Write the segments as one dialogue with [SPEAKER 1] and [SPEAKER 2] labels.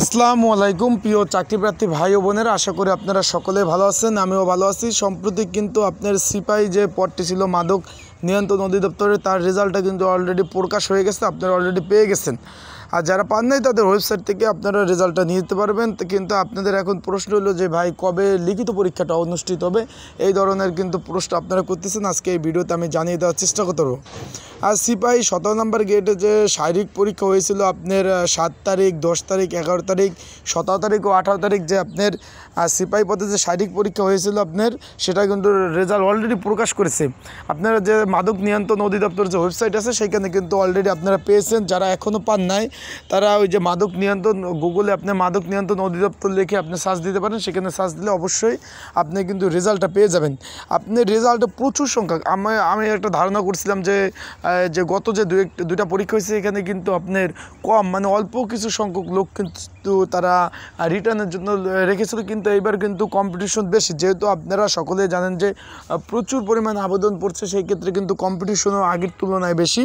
[SPEAKER 1] আসসালামু আলাইকুম প্রিয় চাকরিপ্রার্থী ভাই ও বোনেরা আশা করি আপনারা সকলে ভালো আছেন আমিও ভালো আছি সম্প্রতি কিন্তু আপনার সিপাই যে পদটি ছিল মাদক নিয়ন্ত্রণ অধিদপ্তরের তার রেজাল্টটা কিন্তু অলরেডি প্রকাশ হয়ে গেছে আপনারা অলরেডি পেয়ে গেছেন আর যারা পান নাই তাদের ওয়েবসাইট থেকে আপনারা রেজাল্টটা নিয়ে নিতে পারবেন কিন্তু আপনাদের এখন প্রশ্ন হলো যে ভাই কবে লিখিত পরীক্ষাটা অনুষ্ঠিত হবে এই ধরনের কিন্তু প্রশ্ন আপনারা করতেছেন আজকে এই ভিডিওতে আমি জানিয়ে দেওয়ার চেষ্টা করবো আর সিপাহি সতেরো নম্বর গেটে যে শারীরিক পরীক্ষা হয়েছিল আপনার সাত তারিখ দশ তারিখ এগারো তারিখ সতেরো তারিখ ও আঠারো তারিখ যে আপনার সিপাহি পথে যে শারীরিক পরীক্ষা হয়েছিল আপনার সেটা কিন্তু রেজাল্ট অলরেডি প্রকাশ করেছে আপনারা যে মাদক নিয়ন্ত্রণ অধিদপ্তর যে ওয়েবসাইট আছে সেখানে কিন্তু অলরেডি আপনারা পেয়েছেন যারা এখনও পান নাই তারা ওই যে মাদক নিয়ন্ত্রণ গুগলে আপনি মাদক নিয়ন্ত্রণ অধিদপ্তর লিখে আপনি সার্চ দিতে পারেন সেখানে সার্চ দিলে অবশ্যই আপনি কিন্তু রেজাল্টটা পেয়ে যাবেন আপনি রেজাল্টটা প্রচুর সংখ্যা আমি আমি একটা ধারণা করছিলাম যে যে গত যে দু দুইটা পরীক্ষা হয়েছে এখানে কিন্তু আপনার কম মানে অল্প কিছু সংখ্যক লোক কিন্তু তারা রিটার্নের জন্য রেখেছিল কিন্তু এইবার কিন্তু কম্পিটিশন বেশি যেহেতু আপনারা সকলে জানেন যে প্রচুর পরিমাণে আবেদন পড়ছে সেই ক্ষেত্রে কিন্তু কম্পিটিশনও আগের তুলনায় বেশি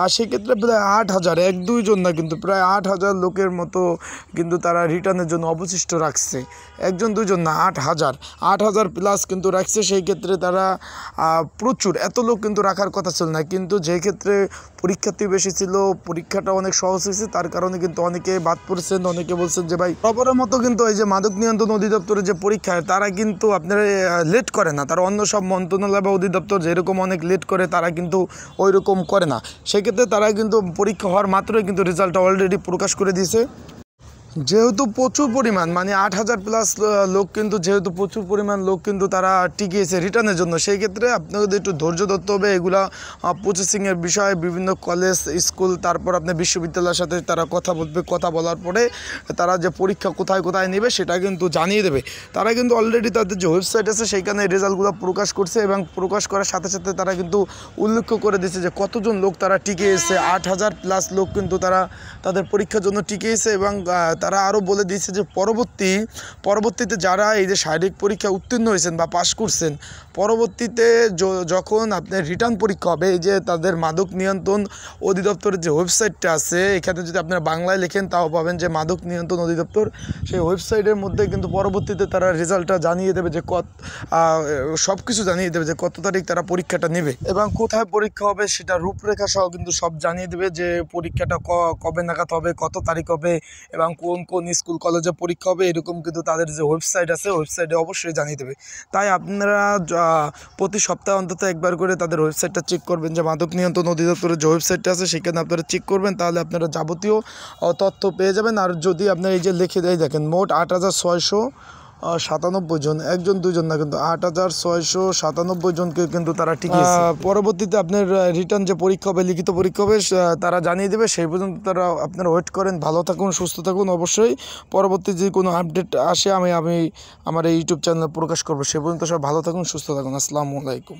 [SPEAKER 1] আর সেক্ষেত্রে প্রায় আট হাজার এক দুইজন না কিন্তু কিন্তু প্রায় আট হাজার লোকের মতো কিন্তু তারা রিটার্নের জন্য অবশিষ্ট রাখছে একজন দুজন না আট হাজার আট হাজার প্লাস কিন্তু রাখছে সেই ক্ষেত্রে তারা প্রচুর এত লোক কিন্তু রাখার কথা ছিল না কিন্তু যে ক্ষেত্রে পরীক্ষার্থী বেশি ছিল পরীক্ষাটা অনেক সহজ হয়েছে তার কারণে কিন্তু অনেকে বাদ পড়ছেন অনেকে বলছেন যে ভাই বরাবরের মতো কিন্তু এই যে মাদক নিয়ন্ত্রণ অধিদপ্তরের যে পরীক্ষা তারা কিন্তু আপনারা লেট করে না তারা অন্য সব মন্ত্রণালয় বা অধিদপ্তর যেরকম অনেক লেট করে তারা কিন্তু ওই রকম করে না সেক্ষেত্রে তারা কিন্তু পরীক্ষা হওয়ার মাত্রই কিন্তু রেজাল্ট অলরেডি প্রকাশ করে দিয়েছে যেহেতু প্রচুর পরিমাণ মানে আট হাজার প্লাস লোক কিন্তু যেহেতু প্রচুর পরিমাণ লোক কিন্তু তারা টিকিয়েছে রিটার্নের জন্য সেই ক্ষেত্রে আপনাদের একটু ধৈর্য ধরতে হবে এগুলা প্রসেসিংয়ের বিষয়ে বিভিন্ন কলেজ স্কুল তারপর আপনি বিশ্ববিদ্যালয়ের সাথে তারা কথা বলবে কথা বলার পরে তারা যে পরীক্ষা কোথায় কোথায় নেবে সেটা কিন্তু জানিয়ে দেবে তারা কিন্তু অলরেডি তাদের যে ওয়েবসাইট আছে সেইখানে রেজাল্টগুলো প্রকাশ করছে এবং প্রকাশ করার সাথে সাথে তারা কিন্তু উল্লেখ করে দিচ্ছে যে কতজন লোক তারা টিকিয়েছে আট হাজার প্লাস লোক কিন্তু তারা তাদের পরীক্ষার জন্য টিকিয়েছে এবং তারা আরও বলে দিয়েছে যে পরবর্তী পরবর্তীতে যারা এই যে শারীরিক পরীক্ষা উত্তীর্ণ হয়েছেন বা পাশ করছেন পরবর্তীতে যখন আপনার রিটার্ন পরীক্ষা হবে এই যে তাদের মাদক নিয়ন্ত্রণ অধিদপ্তরের যে ওয়েবসাইটটা আছে এখানে যদি আপনারা বাংলায় লেখেন তাও পাবেন যে মাদক নিয়ন্ত্রণ অধিদপ্তর সেই ওয়েবসাইটের মধ্যে কিন্তু পরবর্তীতে তারা রেজাল্টটা জানিয়ে দেবে যে কত সব কিছু জানিয়ে দেবে যে কত তারিখ তারা পরীক্ষাটা নেবে এবং কোথায় পরীক্ষা হবে সেটা রূপরেখা সহ কিন্তু সব জানিয়ে দেবে যে পরীক্ষাটা কবে নাগাদ হবে কত তারিখ হবে এবং কোন কোন স্কুল কলেজে পরীক্ষা হবে এরকম কিন্তু তাদের যে ওয়েবসাইট আছে ওয়েবসাইটে অবশ্যই জানিয়ে দেবে তাই আপনারা প্রতি সপ্তাহে অন্তত একবার করে তাদের ওয়েবসাইটটা চেক করবেন যে মাদক নিয়ন্ত্রণ অধিদপ্তরের যে ওয়েবসাইটটা আছে সেখানে আপনারা চেক করবেন তাহলে আপনারা যাবতীয় তথ্য পেয়ে যাবেন আর যদি আপনারা এই যে লিখে দেয় দেখেন মোট আট হাজার ছয়শো সাতানব্বই জন একজন দুজন না কিন্তু আট হাজার ছয়শো সাতানব্বই জনকে কিন্তু তারা ঠিক পরবর্তীতে আপনার রিটার্ন যে পরীক্ষা হবে লিখিত পরীক্ষা হবে তারা জানিয়ে দেবে সেই পর্যন্ত তারা আপনারা ওয়েট করেন ভালো থাকুন সুস্থ থাকুন অবশ্যই পরবর্তী যদি কোনো আপডেট আসে আমি আমি আমার এই ইউটিউব চ্যানেলে প্রকাশ করবো সেই পর্যন্ত সব ভালো থাকুন সুস্থ থাকুন আসসালামু আলাইকুম